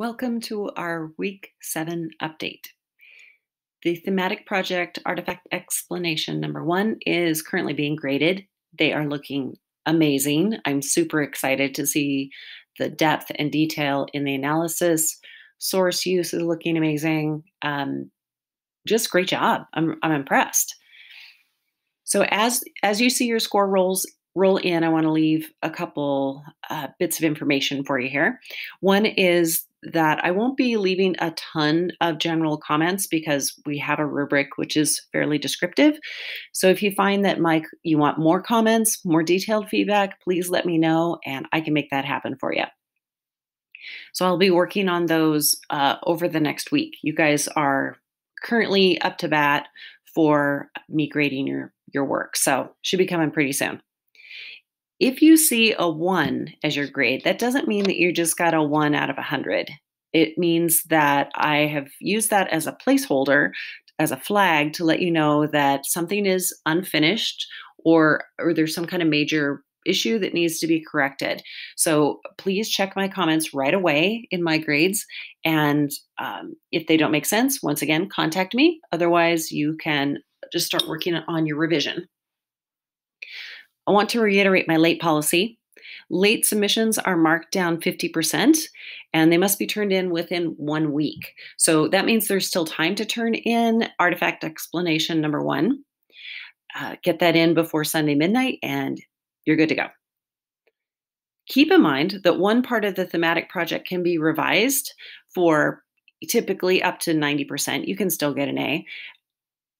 Welcome to our Week 7 update. The thematic project artifact explanation number one is currently being graded. They are looking amazing. I'm super excited to see the depth and detail in the analysis. Source use is looking amazing. Um, just great job. I'm, I'm impressed. So as as you see your score rolls roll in, I want to leave a couple uh, bits of information for you here. One is that I won't be leaving a ton of general comments because we have a rubric which is fairly descriptive. So if you find that Mike you want more comments, more detailed feedback, please let me know and I can make that happen for you. So I'll be working on those uh, over the next week. You guys are currently up to bat for me grading your your work. So should be coming pretty soon. If you see a one as your grade, that doesn't mean that you just got a one out of a 100. It means that I have used that as a placeholder, as a flag to let you know that something is unfinished or, or there's some kind of major issue that needs to be corrected. So please check my comments right away in my grades. And um, if they don't make sense, once again, contact me. Otherwise, you can just start working on your revision. I want to reiterate my late policy. Late submissions are marked down 50% and they must be turned in within one week. So that means there's still time to turn in artifact explanation number one. Uh, get that in before Sunday midnight and you're good to go. Keep in mind that one part of the thematic project can be revised for typically up to 90%. You can still get an A.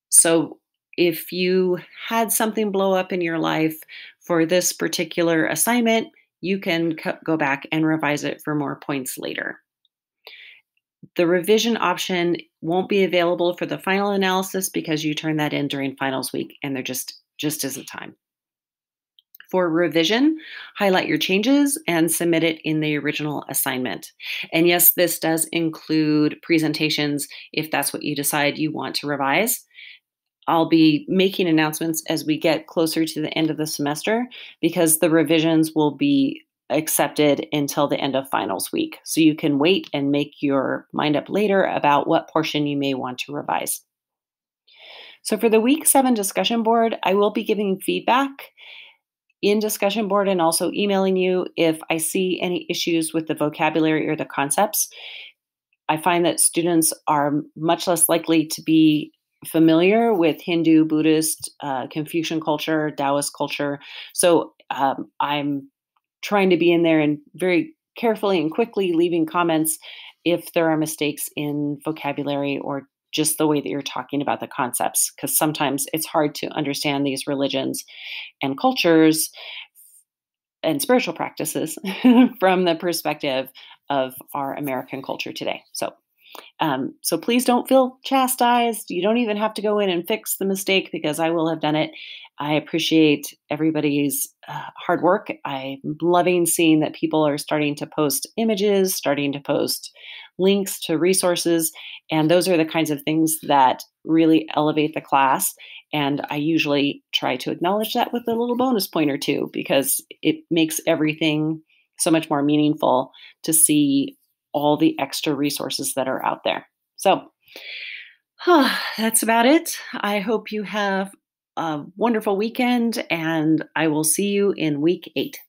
So if you had something blow up in your life for this particular assignment, you can go back and revise it for more points later. The revision option won't be available for the final analysis because you turn that in during finals week and there just just isn't time. For revision, highlight your changes and submit it in the original assignment. And yes, this does include presentations if that's what you decide you want to revise. I'll be making announcements as we get closer to the end of the semester because the revisions will be accepted until the end of finals week. So you can wait and make your mind up later about what portion you may want to revise. So for the week seven discussion board, I will be giving feedback in discussion board and also emailing you if I see any issues with the vocabulary or the concepts. I find that students are much less likely to be familiar with Hindu, Buddhist, uh, Confucian culture, Taoist culture. So um, I'm trying to be in there and very carefully and quickly leaving comments if there are mistakes in vocabulary or just the way that you're talking about the concepts, because sometimes it's hard to understand these religions and cultures and spiritual practices from the perspective of our American culture today. So um, so please don't feel chastised. You don't even have to go in and fix the mistake because I will have done it. I appreciate everybody's uh, hard work. I'm loving seeing that people are starting to post images, starting to post links to resources. And those are the kinds of things that really elevate the class. And I usually try to acknowledge that with a little bonus point or two because it makes everything so much more meaningful to see all the extra resources that are out there. So, huh, that's about it. I hope you have a wonderful weekend, and I will see you in week eight.